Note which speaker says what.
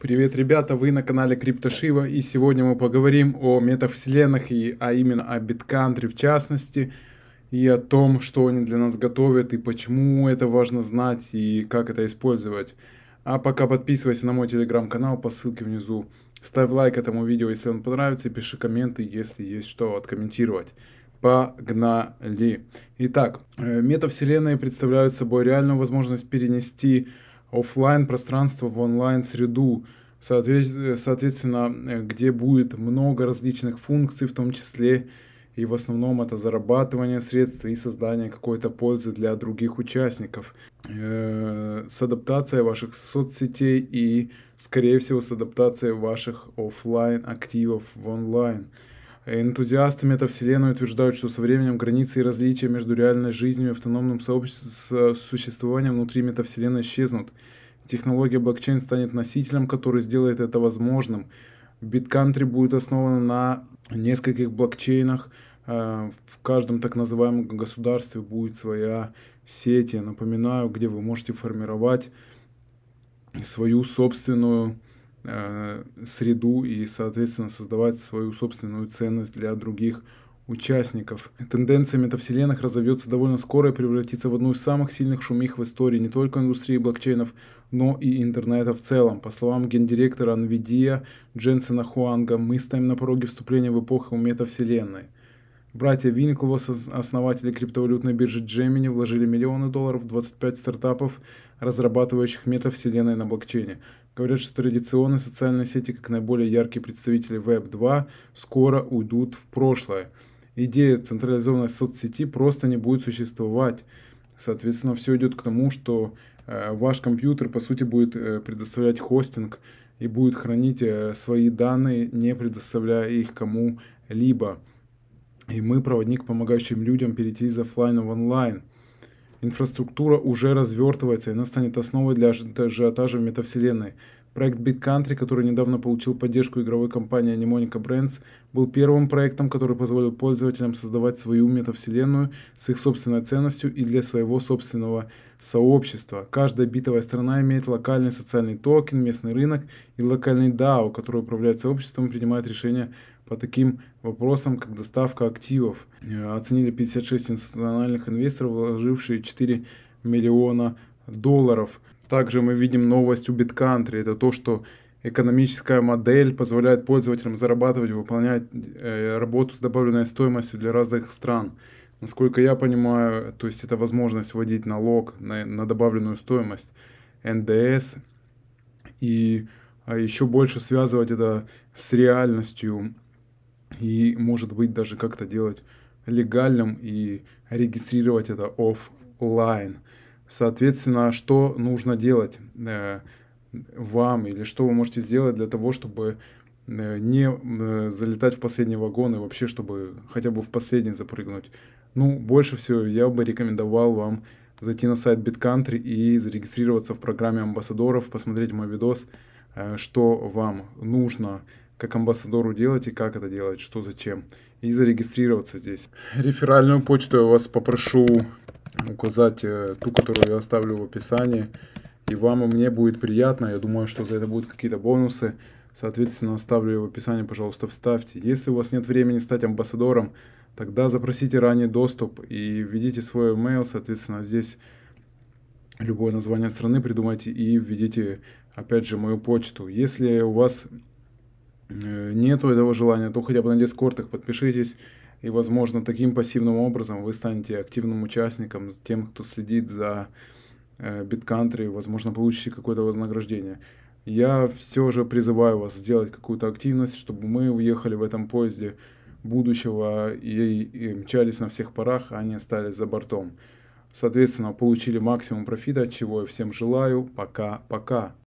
Speaker 1: Привет, ребята, вы на канале Криптошива, и сегодня мы поговорим о метавселенных, и, а именно о биткантре в частности, и о том, что они для нас готовят, и почему это важно знать, и как это использовать. А пока подписывайся на мой телеграм-канал по ссылке внизу, ставь лайк этому видео, если он понравится, и пиши комменты, если есть что откомментировать. Погнали! Итак, э, метавселенные представляют собой реальную возможность перенести офлайн пространство в онлайн среду, соответственно, э, где будет много различных функций, в том числе и в основном это зарабатывание средств и создание какой-то пользы для других участников, э, с адаптацией ваших соцсетей и, скорее всего, с адаптацией ваших офлайн активов в онлайн – Энтузиасты метавселенной утверждают, что со временем границы и различия между реальной жизнью и автономным сообществом с существованием внутри метавселенной исчезнут. Технология блокчейн станет носителем, который сделает это возможным. Биткантри будет основана на нескольких блокчейнах. Э, в каждом так называемом государстве будет своя сеть, я напоминаю, где вы можете формировать свою собственную Э, среду и, соответственно, создавать свою собственную ценность для других участников. Тенденция метавселенных разовьется довольно скоро и превратится в одну из самых сильных шумих в истории не только индустрии блокчейнов, но и интернета в целом. По словам гендиректора NVIDIA Дженсена Хуанга, мы стоим на пороге вступления в эпоху метавселенной. Братья Винклова, основатели криптовалютной биржи Gemini, вложили миллионы долларов в 25 стартапов, разрабатывающих метавселенной на блокчейне. Говорят, что традиционные социальные сети, как наиболее яркие представители Web2, скоро уйдут в прошлое. Идея централизованной соцсети просто не будет существовать. Соответственно, все идет к тому, что э, ваш компьютер, по сути, будет э, предоставлять хостинг и будет хранить э, свои данные, не предоставляя их кому-либо. И мы проводник, помогающий людям перейти из офлайна в онлайн. Инфраструктура уже развертывается, и она станет основой для ажиотажа в метавселенной. Проект BitCountry, который недавно получил поддержку игровой компании Animonica Brands, был первым проектом, который позволил пользователям создавать свою метавселенную с их собственной ценностью и для своего собственного сообщества. Каждая битовая страна имеет локальный социальный токен, местный рынок и локальный DAO, который управляет сообществом и принимает решения по таким вопросам, как доставка активов. Э, оценили 56 институциональных инвесторов, вложившие 4 миллиона долларов. Также мы видим новость у BitCountry. Это то, что экономическая модель позволяет пользователям зарабатывать, выполнять э, работу с добавленной стоимостью для разных стран. Насколько я понимаю, то есть это возможность вводить налог на, на добавленную стоимость, НДС, и а еще больше связывать это с реальностью и, может быть, даже как-то делать легальным и регистрировать это офлайн. Соответственно, что нужно делать э, вам или что вы можете сделать для того, чтобы э, не э, залетать в последний вагон и вообще, чтобы хотя бы в последний запрыгнуть. Ну, больше всего я бы рекомендовал вам зайти на сайт BitCountry и зарегистрироваться в программе амбассадоров, посмотреть мой видос, что вам нужно как амбассадору делать и как это делать, что зачем. И зарегистрироваться здесь. Реферальную почту я вас попрошу указать э, ту, которую я оставлю в описании. И вам и мне будет приятно. Я думаю, что за это будут какие-то бонусы. Соответственно, оставлю ее в описании, пожалуйста, вставьте. Если у вас нет времени стать амбассадором, тогда запросите ранний доступ и введите свой email, соответственно, здесь любое название страны придумайте и введите, опять же, мою почту. Если у вас Э, нету этого желания, то хотя бы на их подпишитесь, и, возможно, таким пассивным образом вы станете активным участником, тем, кто следит за биткантри, э, возможно, получите какое-то вознаграждение. Я все же призываю вас сделать какую-то активность, чтобы мы уехали в этом поезде будущего и, и мчались на всех парах, а не остались за бортом. Соответственно, получили максимум профита, чего я всем желаю. Пока-пока.